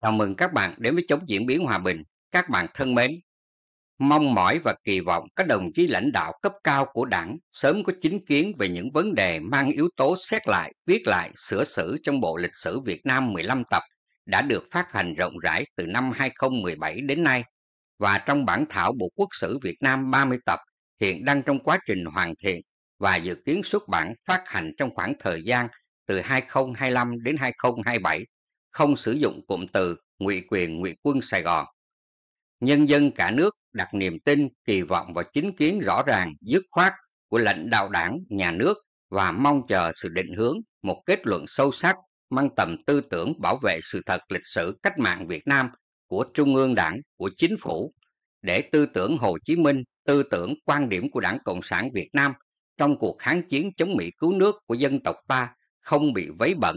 Chào mừng các bạn đến với chống diễn biến hòa bình. Các bạn thân mến, mong mỏi và kỳ vọng các đồng chí lãnh đạo cấp cao của đảng sớm có chính kiến về những vấn đề mang yếu tố xét lại, viết lại, sửa xử trong bộ lịch sử Việt Nam 15 tập đã được phát hành rộng rãi từ năm 2017 đến nay và trong bản thảo Bộ Quốc sử Việt Nam 30 tập hiện đang trong quá trình hoàn thiện và dự kiến xuất bản phát hành trong khoảng thời gian từ 2025 đến 2027 không sử dụng cụm từ ngụy quyền ngụy quân Sài Gòn. Nhân dân cả nước đặt niềm tin, kỳ vọng vào chính kiến rõ ràng, dứt khoát của lãnh đạo đảng, nhà nước và mong chờ sự định hướng, một kết luận sâu sắc mang tầm tư tưởng bảo vệ sự thật lịch sử cách mạng Việt Nam của Trung ương Đảng, của chính phủ, để tư tưởng Hồ Chí Minh, tư tưởng quan điểm của Đảng Cộng sản Việt Nam trong cuộc kháng chiến chống Mỹ cứu nước của dân tộc ta không bị vấy bẩn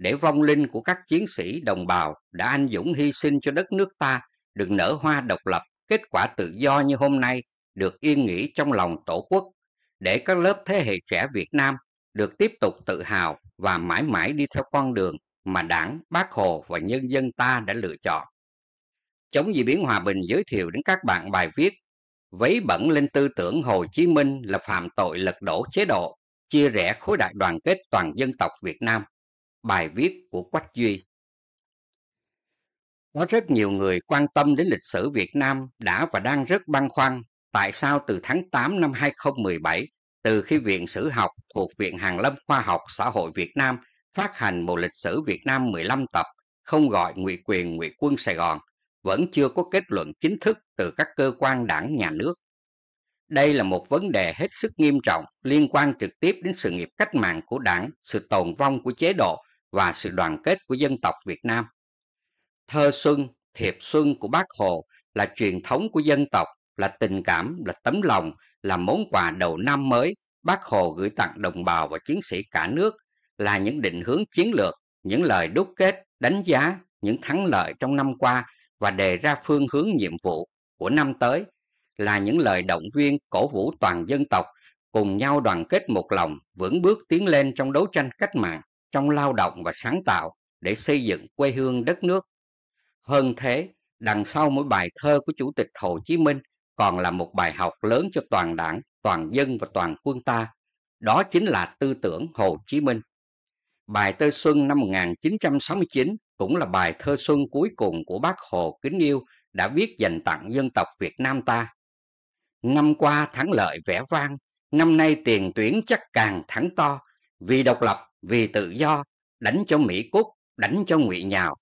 để vong linh của các chiến sĩ đồng bào đã anh dũng hy sinh cho đất nước ta được nở hoa độc lập, kết quả tự do như hôm nay được yên nghỉ trong lòng tổ quốc, để các lớp thế hệ trẻ Việt Nam được tiếp tục tự hào và mãi mãi đi theo con đường mà đảng, bác Hồ và nhân dân ta đã lựa chọn. Chống dị biến hòa bình giới thiệu đến các bạn bài viết Vấy bẩn lên tư tưởng Hồ Chí Minh là phạm tội lật đổ chế độ, chia rẽ khối đại đoàn kết toàn dân tộc Việt Nam bài viết của Quách Duy. Có rất nhiều người quan tâm đến lịch sử Việt Nam đã và đang rất băn khoăn tại sao từ tháng 8 năm 2017, từ khi Viện Sử học thuộc Viện Hàn Lâm Khoa học Xã hội Việt Nam phát hành một lịch sử Việt Nam 15 tập không gọi ngụy quyền ngụy quân Sài Gòn, vẫn chưa có kết luận chính thức từ các cơ quan đảng nhà nước. Đây là một vấn đề hết sức nghiêm trọng liên quan trực tiếp đến sự nghiệp cách mạng của đảng, sự tồn vong của chế độ và sự đoàn kết của dân tộc Việt Nam. Thơ xuân, thiệp xuân của Bác Hồ là truyền thống của dân tộc, là tình cảm, là tấm lòng, là món quà đầu năm mới Bác Hồ gửi tặng đồng bào và chiến sĩ cả nước, là những định hướng chiến lược, những lời đúc kết, đánh giá những thắng lợi trong năm qua và đề ra phương hướng nhiệm vụ của năm tới, là những lời động viên cổ vũ toàn dân tộc cùng nhau đoàn kết một lòng, vững bước tiến lên trong đấu tranh cách mạng trong lao động và sáng tạo để xây dựng quê hương đất nước. Hơn thế, đằng sau mỗi bài thơ của Chủ tịch Hồ Chí Minh còn là một bài học lớn cho toàn đảng, toàn dân và toàn quân ta. Đó chính là tư tưởng Hồ Chí Minh. Bài thơ Xuân năm 1969 cũng là bài thơ xuân cuối cùng của bác Hồ Kính Yêu đã viết dành tặng dân tộc Việt Nam ta. Năm qua thắng lợi vẻ vang, năm nay tiền tuyến chắc càng thắng to, vì độc lập vì tự do đánh cho mỹ cúc đánh cho ngụy nhào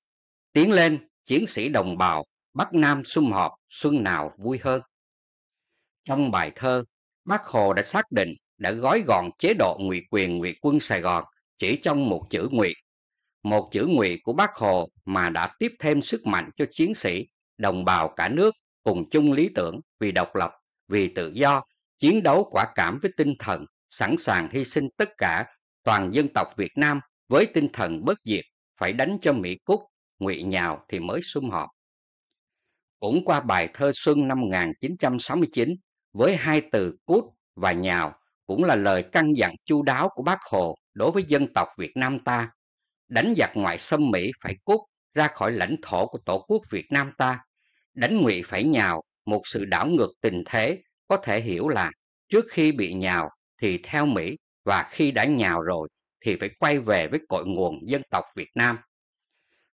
tiến lên chiến sĩ đồng bào bắc nam sum họp xuân nào vui hơn trong bài thơ bác hồ đã xác định đã gói gọn chế độ ngụy quyền ngụy quân sài gòn chỉ trong một chữ ngụy một chữ ngụy của bác hồ mà đã tiếp thêm sức mạnh cho chiến sĩ đồng bào cả nước cùng chung lý tưởng vì độc lập vì tự do chiến đấu quả cảm với tinh thần sẵn sàng hy sinh tất cả toàn dân tộc Việt Nam với tinh thần bất diệt phải đánh cho Mỹ Cúc, ngụy nhào thì mới sum họp. Cũng qua bài thơ xuân năm 1969 với hai từ cút và nhào cũng là lời căn dặn chu đáo của bác Hồ đối với dân tộc Việt Nam ta. Đánh giặc ngoại xâm Mỹ phải cút ra khỏi lãnh thổ của tổ quốc Việt Nam ta. Đánh ngụy phải nhào, một sự đảo ngược tình thế có thể hiểu là trước khi bị nhào thì theo Mỹ và khi đã nhào rồi thì phải quay về với cội nguồn dân tộc Việt Nam.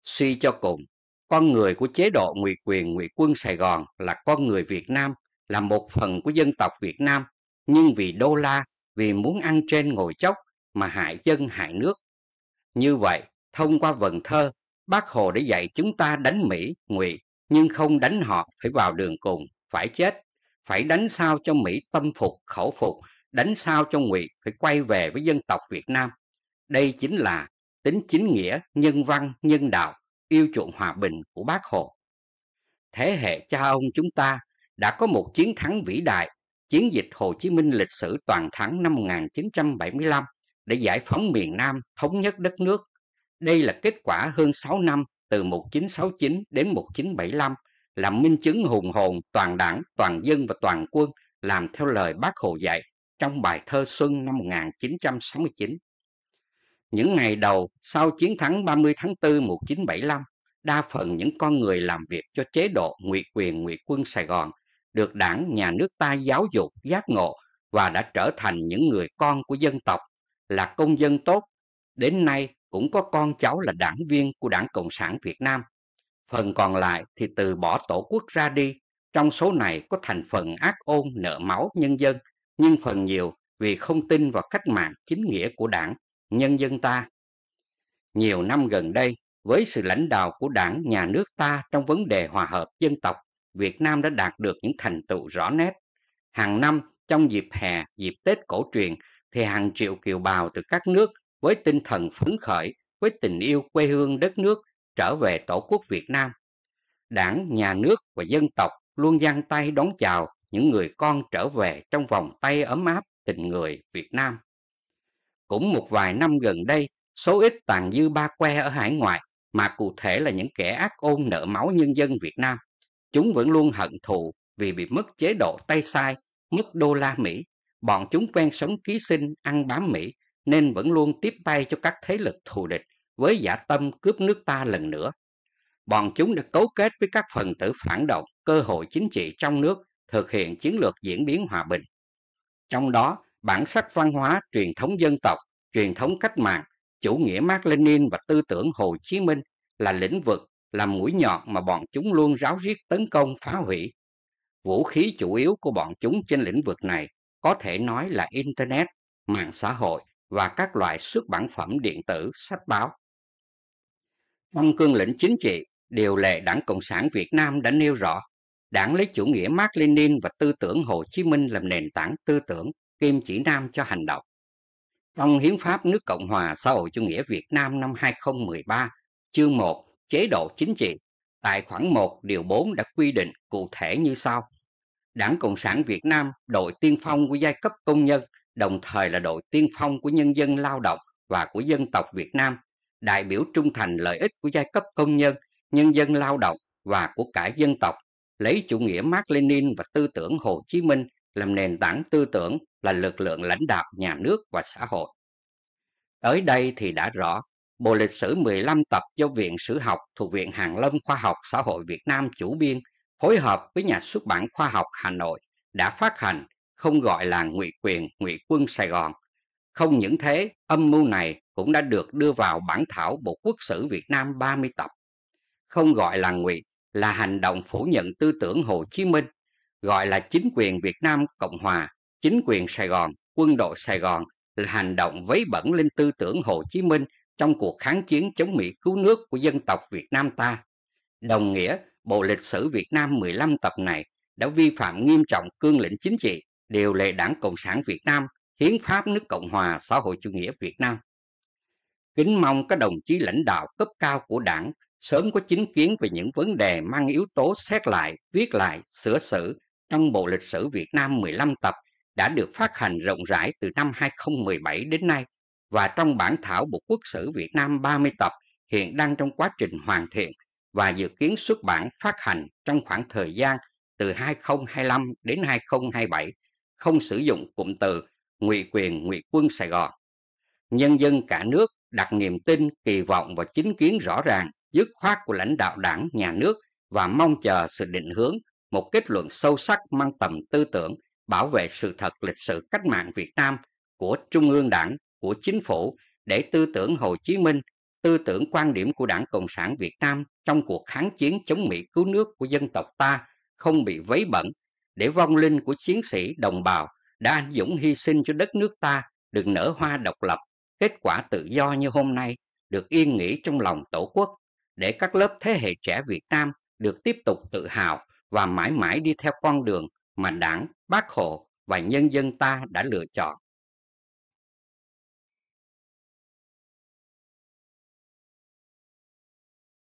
Suy cho cùng, con người của chế độ ngụy quyền ngụy quân Sài Gòn là con người Việt Nam, là một phần của dân tộc Việt Nam, nhưng vì đô la, vì muốn ăn trên ngồi chốc mà hại dân hại nước. Như vậy, thông qua vần thơ, bác Hồ đã dạy chúng ta đánh Mỹ, ngụy nhưng không đánh họ phải vào đường cùng, phải chết, phải đánh sao cho Mỹ tâm phục, khẩu phục đánh sao cho Nguyệt phải quay về với dân tộc Việt Nam. Đây chính là tính chính nghĩa, nhân văn, nhân đạo, yêu chuộng hòa bình của bác Hồ. Thế hệ cha ông chúng ta đã có một chiến thắng vĩ đại, chiến dịch Hồ Chí Minh lịch sử toàn thắng năm 1975 để giải phóng miền Nam, thống nhất đất nước. Đây là kết quả hơn 6 năm từ 1969 đến 1975 làm minh chứng hùng hồn toàn đảng, toàn dân và toàn quân làm theo lời bác Hồ dạy trong bài thơ Xuân năm 1969. Những ngày đầu sau chiến thắng 30 tháng 4 1975, đa phần những con người làm việc cho chế độ ngụy quyền ngụy quân Sài Gòn được đảng nhà nước ta giáo dục giác ngộ và đã trở thành những người con của dân tộc là công dân tốt đến nay cũng có con cháu là đảng viên của đảng cộng sản việt nam phần còn lại thì từ bỏ tổ quốc ra đi trong số này có thành phần ác ôn nợ máu nhân dân nhưng phần nhiều vì không tin vào cách mạng chính nghĩa của đảng, nhân dân ta. Nhiều năm gần đây, với sự lãnh đạo của đảng, nhà nước ta trong vấn đề hòa hợp dân tộc, Việt Nam đã đạt được những thành tựu rõ nét. Hàng năm, trong dịp hè, dịp Tết cổ truyền, thì hàng triệu kiều bào từ các nước với tinh thần phấn khởi, với tình yêu quê hương đất nước trở về tổ quốc Việt Nam. Đảng, nhà nước và dân tộc luôn giang tay đón chào những người con trở về trong vòng tay ấm áp tình người Việt Nam. Cũng một vài năm gần đây, số ít tàn dư ba que ở hải ngoại, mà cụ thể là những kẻ ác ôn nợ máu nhân dân Việt Nam. Chúng vẫn luôn hận thù vì bị mất chế độ tay sai, mất đô la Mỹ. Bọn chúng quen sống ký sinh, ăn bám Mỹ, nên vẫn luôn tiếp tay cho các thế lực thù địch với giả tâm cướp nước ta lần nữa. Bọn chúng đã cấu kết với các phần tử phản động, cơ hội chính trị trong nước thực hiện chiến lược diễn biến hòa bình. Trong đó, bản sắc văn hóa, truyền thống dân tộc, truyền thống cách mạng, chủ nghĩa Mác Lenin và tư tưởng Hồ Chí Minh là lĩnh vực, là mũi nhọn mà bọn chúng luôn ráo riết tấn công phá hủy. Vũ khí chủ yếu của bọn chúng trên lĩnh vực này có thể nói là Internet, mạng xã hội và các loại xuất bản phẩm điện tử, sách báo. Trong cương lĩnh chính trị, điều lệ Đảng Cộng sản Việt Nam đã nêu rõ đảng lấy chủ nghĩa Mark Lenin và tư tưởng Hồ Chí Minh làm nền tảng tư tưởng, kim chỉ nam cho hành động. Trong Hiến pháp nước Cộng hòa xã hội chủ nghĩa Việt Nam năm 2013, chương 1, chế độ chính trị, tại khoản 1 điều 4 đã quy định cụ thể như sau. Đảng Cộng sản Việt Nam, đội tiên phong của giai cấp công nhân, đồng thời là đội tiên phong của nhân dân lao động và của dân tộc Việt Nam, đại biểu trung thành lợi ích của giai cấp công nhân, nhân dân lao động và của cả dân tộc lấy chủ nghĩa Mark Lenin và tư tưởng Hồ Chí Minh làm nền tảng tư tưởng là lực lượng lãnh đạo nhà nước và xã hội. ở đây thì đã rõ, bộ lịch sử 15 tập do Viện Sử học thuộc Viện Hàn Lâm Khoa học Xã hội Việt Nam chủ biên phối hợp với nhà xuất bản khoa học Hà Nội đã phát hành không gọi là ngụy quyền, ngụy quân Sài Gòn. Không những thế, âm mưu này cũng đã được đưa vào bản thảo Bộ Quốc sử Việt Nam 30 tập. Không gọi là ngụy là hành động phủ nhận tư tưởng Hồ Chí Minh, gọi là chính quyền Việt Nam Cộng Hòa, chính quyền Sài Gòn, quân đội Sài Gòn là hành động vấy bẩn lên tư tưởng Hồ Chí Minh trong cuộc kháng chiến chống Mỹ cứu nước của dân tộc Việt Nam ta. Đồng nghĩa, Bộ Lịch sử Việt Nam 15 tập này đã vi phạm nghiêm trọng cương lĩnh chính trị, điều lệ Đảng Cộng sản Việt Nam, Hiến pháp nước Cộng hòa xã hội chủ nghĩa Việt Nam. Kính mong các đồng chí lãnh đạo cấp cao của Đảng sớm có chính kiến về những vấn đề mang yếu tố xét lại, viết lại, sửa sử trong bộ lịch sử Việt Nam 15 tập đã được phát hành rộng rãi từ năm 2017 đến nay và trong bản thảo Bộ Quốc sử Việt Nam 30 tập hiện đang trong quá trình hoàn thiện và dự kiến xuất bản phát hành trong khoảng thời gian từ 2025 đến 2027, không sử dụng cụm từ ngụy quyền ngụy quân Sài Gòn. Nhân dân cả nước đặt niềm tin, kỳ vọng và chính kiến rõ ràng dứt khoát của lãnh đạo đảng, nhà nước và mong chờ sự định hướng, một kết luận sâu sắc mang tầm tư tưởng, bảo vệ sự thật lịch sử cách mạng Việt Nam của Trung ương Đảng, của chính phủ để tư tưởng Hồ Chí Minh, tư tưởng quan điểm của Đảng Cộng sản Việt Nam trong cuộc kháng chiến chống Mỹ cứu nước của dân tộc ta không bị vấy bẩn, để vong linh của chiến sĩ đồng bào đã anh dũng hy sinh cho đất nước ta được nở hoa độc lập, kết quả tự do như hôm nay, được yên nghỉ trong lòng tổ quốc để các lớp thế hệ trẻ Việt Nam được tiếp tục tự hào và mãi mãi đi theo con đường mà đảng, bác hộ và nhân dân ta đã lựa chọn.